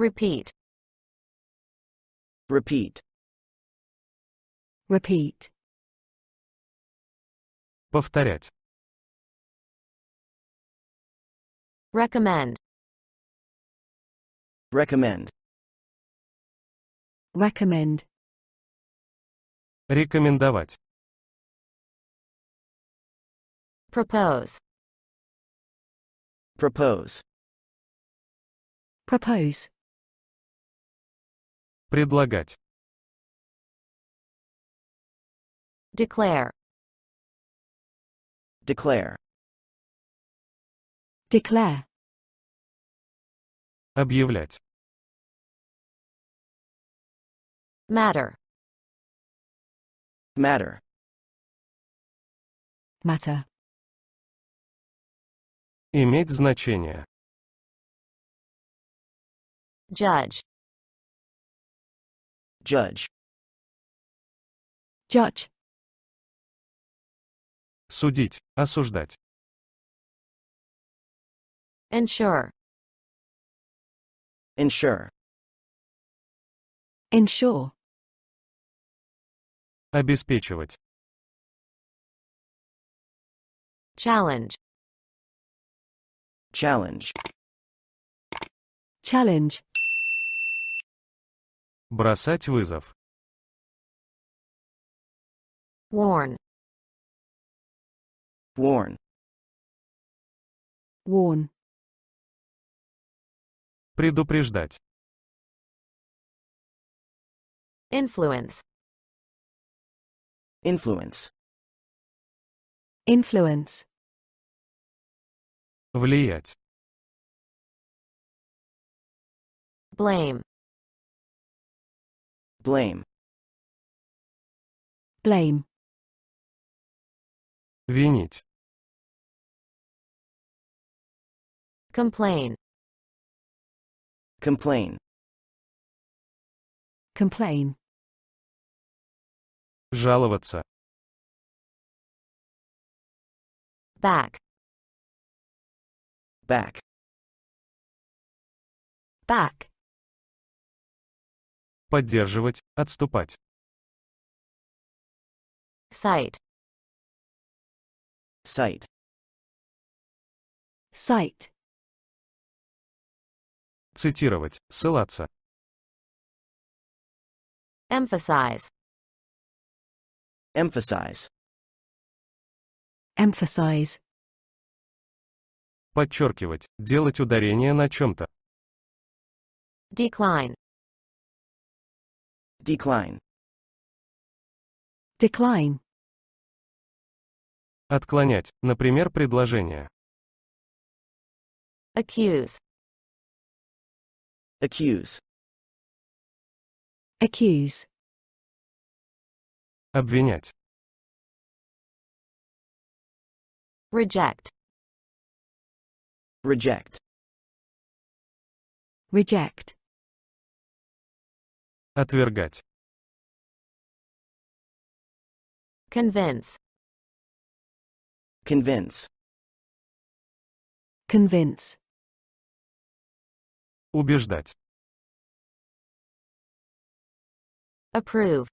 Repeat. Repeat. Repeat. Повторять. Recommend. Recommend. Recommend. Рекомендовать. Propose. Propose. Propose. Предлагать. Declare. Declare. Declare. Объявлять. Matter. Matter. Matter. Иметь значение. Judge. Judge. Judge. Судить, осуждать. Ensure. Ensure. Ensure. Обеспечивать. Challenge. Challenge. Challenge. Бросать вызов. Warn. Warn. Warn. Предупреждать. Influence. Influence. Influence. Влиять. Blame. Blame. Blame. Винить. Complain. Complain. Complain. Жаловаться. Back. Back. Back. поддерживать, отступать. Сайт. Сайт. Сайт. Цитировать, ссылаться. Emphasize. Emphasize. Emphasize. Подчеркивать, делать ударение на чем-то. Decline. Decline. Decline. Отклонять, например, предложение. Accuse. Accuse. Accuse. Обвинять. Reject. Reject. Reject отвергать convince convince convince убеждать approve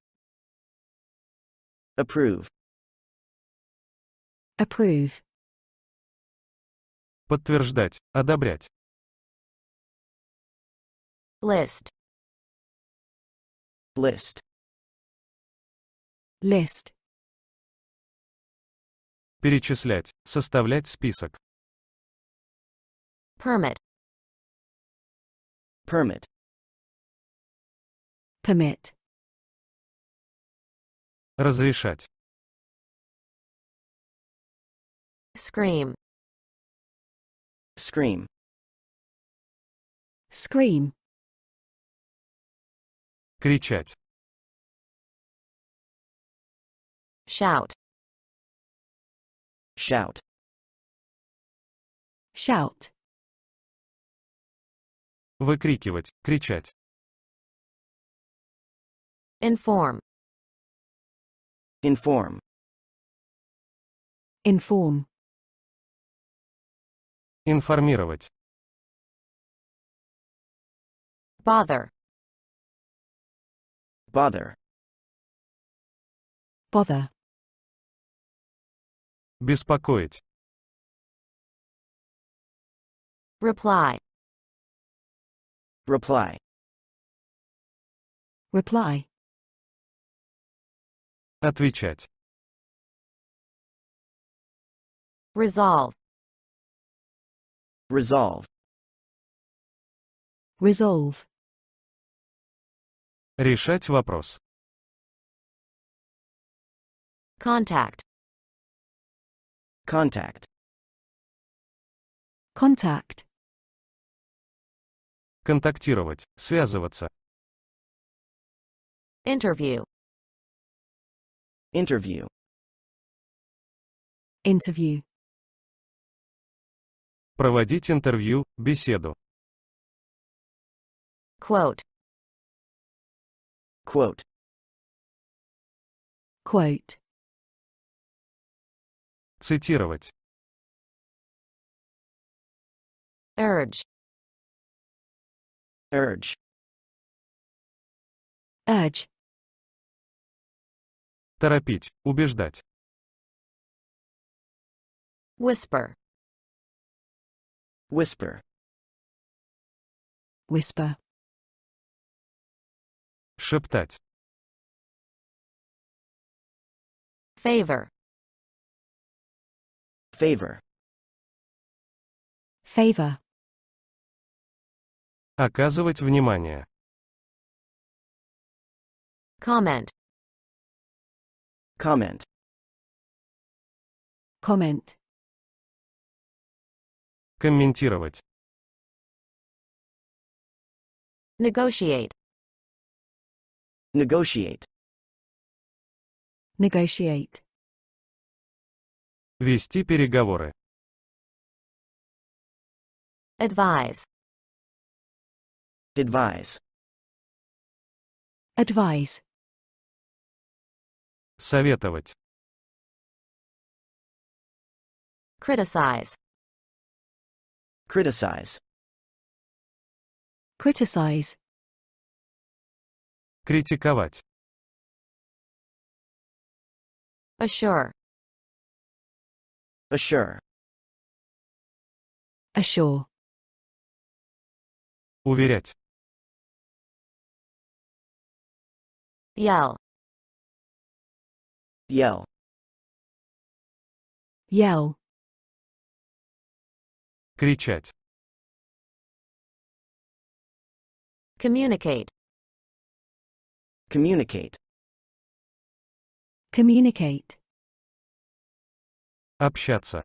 approve approve подтверждать одобрять list List. List. Перечислять, составлять список. Permit. Permit. Permit. Разрешать. Scream. Scream. Scream. кричать shout shout shout выкрикивать кричать inform inform inform информировать bother Bother. Bother. Беспокоить. Reply. Reply. Reply. Отвечать. Resolve. Resolve. Resolve. Решать вопрос. Контакт. Контакт. Contact. Контактировать, связываться. Интервью. Интервью. Интервью. Проводить интервью, беседу. Quote. Quote. Quote. Цитировать. Urge. Urge. Urge. Торопить, убеждать. Whisper. Whisper. Whisper. Шептать. Favor. Favor. Favor. Оказывать внимание. Comment. Comment. Comment. Комментировать. Negotiate. Negotiate. Negotiate. Вести переговоры. Advise. Advise. Advise. Советовать. Criticize. Criticize. Criticize. Критиковать. Assure. Assure. Assure. Уверять. Yell. Yell. Yell. Кричать. Communicate. Communicate. Communicate. Общаться.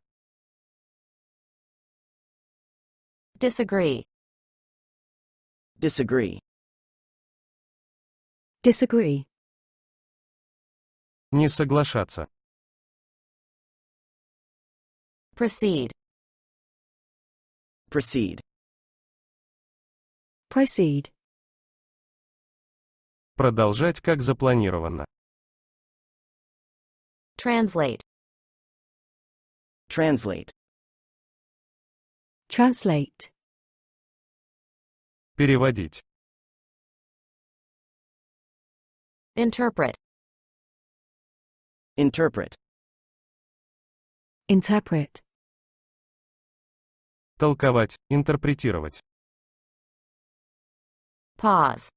Disagree. Disagree. Disagree. Не соглашаться. Proceed. Proceed. Proceed. Продолжать как запланировано. Translate. Translate. Translate. Переводить. Interpret. Interpret. Interpret. Толковать, интерпретировать. Pause.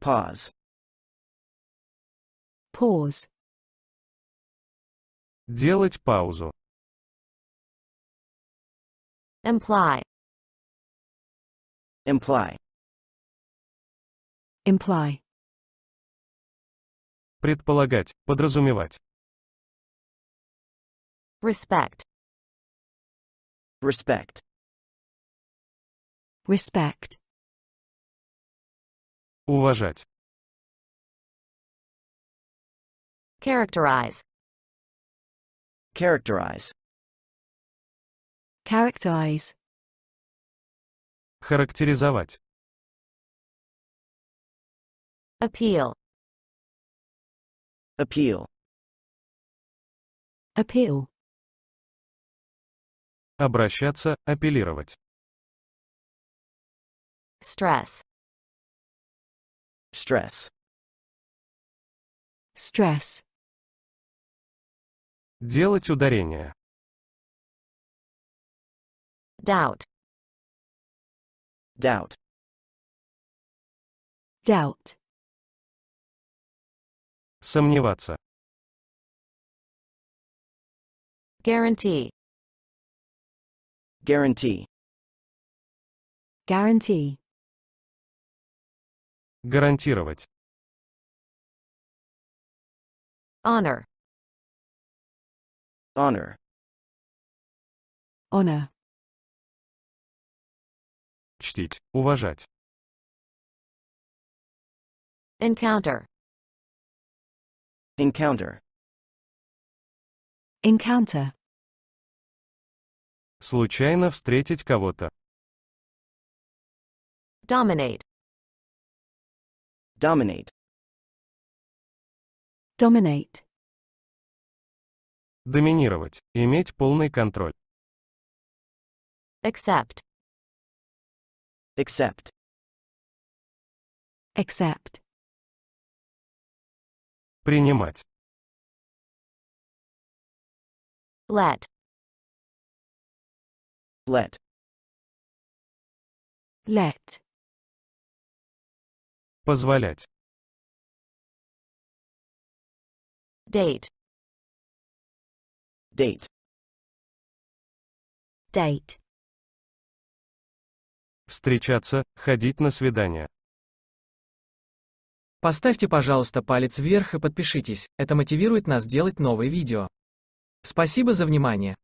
Pause. Pause. Делать паузу. Imply. Imply. Imply. Предполагать, подразумевать. Respect. Respect. Respect. Уважать. Characterize. Characterize. Characterize. Характеризовать. Appeal. Appeal. Appeal. Обращаться, апеллировать. Stress. stress stress делать ударение doubt doubt doubt сомневаться guarantee guarantee guarantee гарантировать honor honor honor чтить уважать encounter encounter encounter случайно встретить кого-то dominate Dominate. Dominate. Доминировать. Иметь полный контроль. Accept. Accept. Accept. Принимать. Let. Let. Let позволять date date date встречаться, ходить на свидание. Поставьте, пожалуйста, палец вверх и подпишитесь, это мотивирует нас делать новые видео. Спасибо за внимание.